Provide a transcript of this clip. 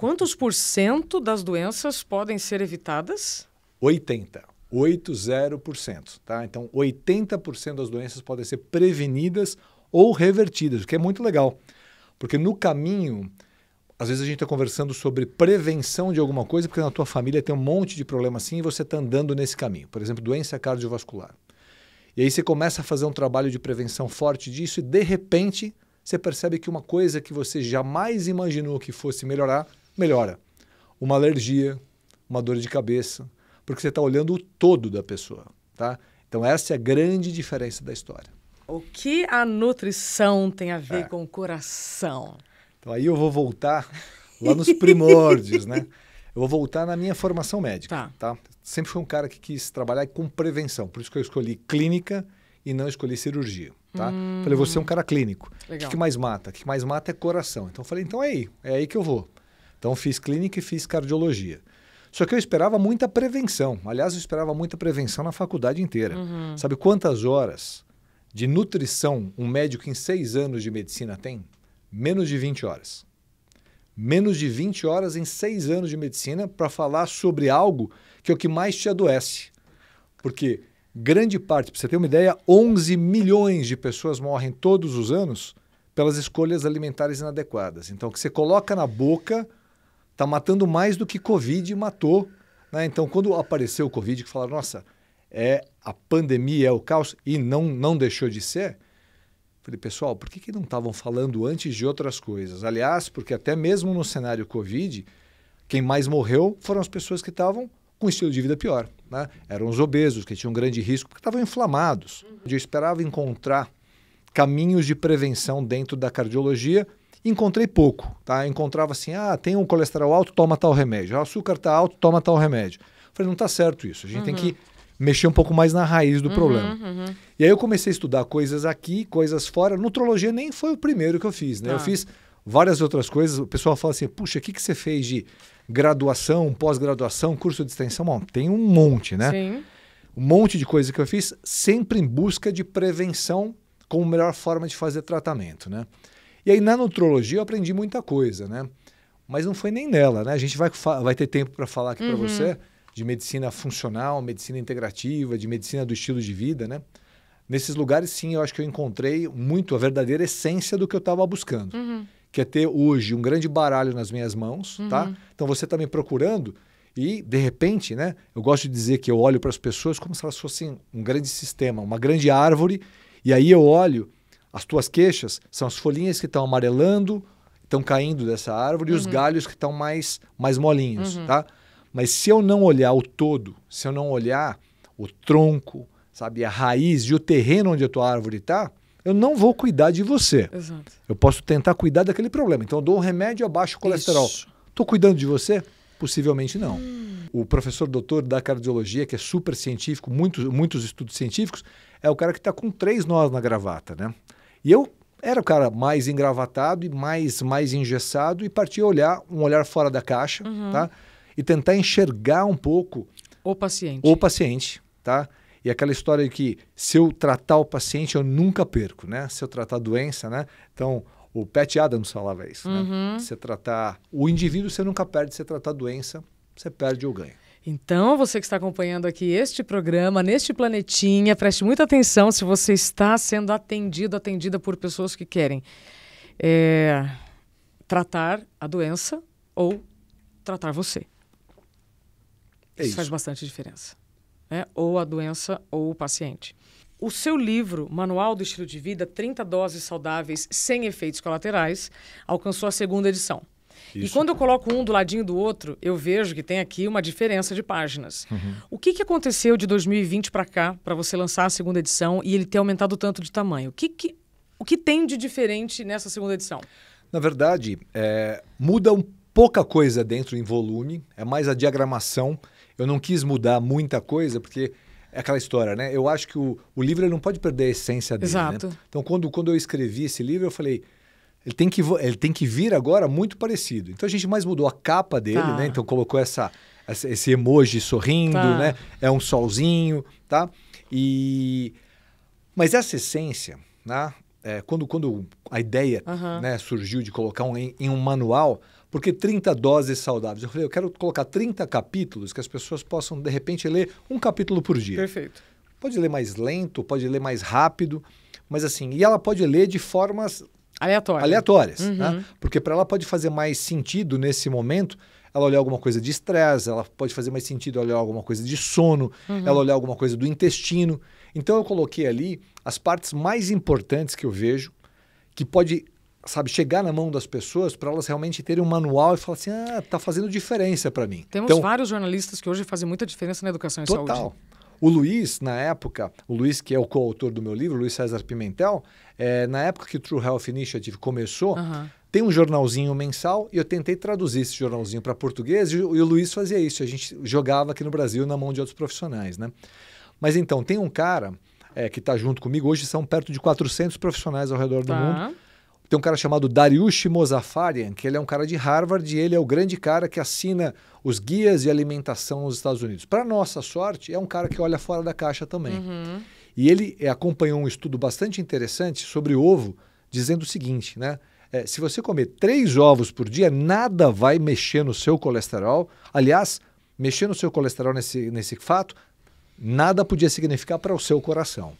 Quantos por cento das doenças podem ser evitadas? 80. 80%, tá? Então, 80% das doenças podem ser prevenidas ou revertidas, o que é muito legal. Porque no caminho, às vezes a gente está conversando sobre prevenção de alguma coisa, porque na tua família tem um monte de problema assim e você está andando nesse caminho. Por exemplo, doença cardiovascular. E aí você começa a fazer um trabalho de prevenção forte disso e de repente você percebe que uma coisa que você jamais imaginou que fosse melhorar melhora. Uma alergia, uma dor de cabeça, porque você está olhando o todo da pessoa, tá? Então essa é a grande diferença da história. O que a nutrição tem a ver é. com o coração? Então aí eu vou voltar lá nos primórdios, né? Eu vou voltar na minha formação médica, tá. tá? Sempre fui um cara que quis trabalhar com prevenção, por isso que eu escolhi clínica e não escolhi cirurgia, tá? Hum. Falei, você é um cara clínico. O que mais mata? O que mais mata é coração. Então eu falei, então é aí, é aí que eu vou. Então fiz clínica e fiz cardiologia. Só que eu esperava muita prevenção. Aliás, eu esperava muita prevenção na faculdade inteira. Uhum. Sabe quantas horas de nutrição um médico em seis anos de medicina tem? Menos de 20 horas. Menos de 20 horas em seis anos de medicina para falar sobre algo que é o que mais te adoece. Porque grande parte, para você ter uma ideia, 11 milhões de pessoas morrem todos os anos pelas escolhas alimentares inadequadas. Então, o que você coloca na boca Está matando mais do que Covid matou. Né? Então, quando apareceu o Covid, que falaram, nossa, é a pandemia, é o caos, e não, não deixou de ser. Falei, pessoal, por que, que não estavam falando antes de outras coisas? Aliás, porque até mesmo no cenário Covid, quem mais morreu foram as pessoas que estavam com estilo de vida pior. Né? Eram os obesos, que tinham grande risco, porque estavam inflamados. Eu esperava encontrar caminhos de prevenção dentro da cardiologia, Encontrei pouco, tá? Encontrava assim, ah, tem um colesterol alto, toma tal remédio. Ah, o açúcar está alto, toma tal remédio. Falei, não está certo isso. A gente uhum. tem que uhum. mexer um pouco mais na raiz do uhum, problema. Uhum. E aí eu comecei a estudar coisas aqui, coisas fora. Nutrologia nem foi o primeiro que eu fiz, né? Ah. Eu tá. fiz várias outras coisas. O pessoal fala assim, puxa, o que, que você fez de graduação, pós-graduação, curso de extensão? Bom, tem um monte, né? Sim. Um monte de coisa que eu fiz sempre em busca de prevenção como melhor forma de fazer tratamento, né? E aí na nutrologia eu aprendi muita coisa, né? Mas não foi nem nela, né? A gente vai, vai ter tempo para falar aqui uhum. para você de medicina funcional, medicina integrativa, de medicina do estilo de vida, né? Nesses lugares, sim, eu acho que eu encontrei muito a verdadeira essência do que eu estava buscando. Uhum. Que é ter hoje um grande baralho nas minhas mãos, tá? uhum. tá? Então você está me procurando e, de repente, né? Eu gosto de dizer que eu olho para as pessoas como se elas fossem um grande sistema, uma grande árvore. E aí eu olho as tuas queixas são as folhinhas que estão amarelando, estão caindo dessa árvore uhum. e os uhum. galhos que estão mais, mais molinhos, uhum. tá? Mas se eu não olhar o todo, se eu não olhar o tronco, sabe, a raiz e o terreno onde a tua árvore está, eu não vou cuidar de você. Exato. Eu posso tentar cuidar daquele problema. Então eu dou um remédio abaixo o colesterol. Estou cuidando de você? Possivelmente não. Hum. O professor doutor da cardiologia, que é super científico, muitos, muitos estudos científicos, é o cara que está com três nós na gravata, né? E eu era o cara mais engravatado e mais, mais engessado e partia olhar, um olhar fora da caixa, uhum. tá? E tentar enxergar um pouco... O paciente. O paciente, tá? E aquela história de que se eu tratar o paciente, eu nunca perco, né? Se eu tratar a doença, né? Então, o Pat Adams falava isso, né? uhum. né? Você tratar o indivíduo, você nunca perde. Se você tratar a doença, você perde ou ganha. Então, você que está acompanhando aqui este programa, neste planetinha, preste muita atenção se você está sendo atendido, atendida por pessoas que querem é, tratar a doença ou tratar você. É isso, faz bastante diferença. Né? Ou a doença ou o paciente. O seu livro, Manual do Estilo de Vida, 30 Doses Saudáveis Sem Efeitos Colaterais, alcançou a segunda edição. Isso. E quando eu coloco um do ladinho do outro, eu vejo que tem aqui uma diferença de páginas. Uhum. O que, que aconteceu de 2020 para cá, para você lançar a segunda edição e ele ter aumentado tanto de tamanho? O que, que, o que tem de diferente nessa segunda edição? Na verdade, é, muda um pouca coisa dentro em volume, é mais a diagramação. Eu não quis mudar muita coisa, porque é aquela história, né? Eu acho que o, o livro não pode perder a essência dele. Né? Exato. Né? Então, quando, quando eu escrevi esse livro, eu falei ele tem, que, ele tem que vir agora muito parecido. Então a gente mais mudou a capa dele, tá. né? Então colocou essa, essa esse emoji sorrindo, tá. né? É um solzinho, tá? E mas essa essência, né? É, quando, quando a ideia né, surgiu de colocar um, em, em, um manual, porque 30 doses saudáveis. Eu falei, eu quero colocar 30 capítulos que as pessoas possam, de repente, ler um capítulo por dia. Perfeito. Pode ler mais lento, pode ler mais rápido, mas assim, e ela pode ler de formas Aleatórias. Aleatórias, né? uhum. né? Porque para ela pode fazer mais sentido nesse momento ela olhar alguma coisa de estresse, ela pode fazer mais sentido olhar alguma coisa de sono, uhum. ela olhar alguma coisa do intestino. Então eu coloquei ali as partes mais importantes que eu vejo que pode sabe chegar na mão das pessoas para elas realmente terem um manual e falar assim ah tá fazendo diferença para mim temos então, vários jornalistas que hoje fazem muita diferença na educação e total. saúde o Luiz, na época, o Luiz que é o coautor do meu livro, Luiz César Pimentel, é, na época que o True Health Initiative começou, uhum. tem um jornalzinho mensal e eu tentei traduzir esse jornalzinho para português e, e, o Luiz fazia isso. A gente jogava aqui no Brasil na mão de outros profissionais, né? Mas então, tem um cara é, que está junto comigo, hoje são perto de 400 profissionais ao redor do tá. mundo tem um cara chamado Dariush Mozafarian, que ele é um cara de Harvard e ele é o grande cara que assina os guias de alimentação nos Estados Unidos. Para nossa sorte, é um cara que olha fora da caixa também. Uhum. E ele eh, acompanhou um estudo bastante interessante sobre ovo, dizendo o seguinte, né? É, se você comer três ovos por dia, nada vai mexer no seu colesterol. Aliás, mexer no seu colesterol nesse, nesse fato, nada podia significar para o seu coração.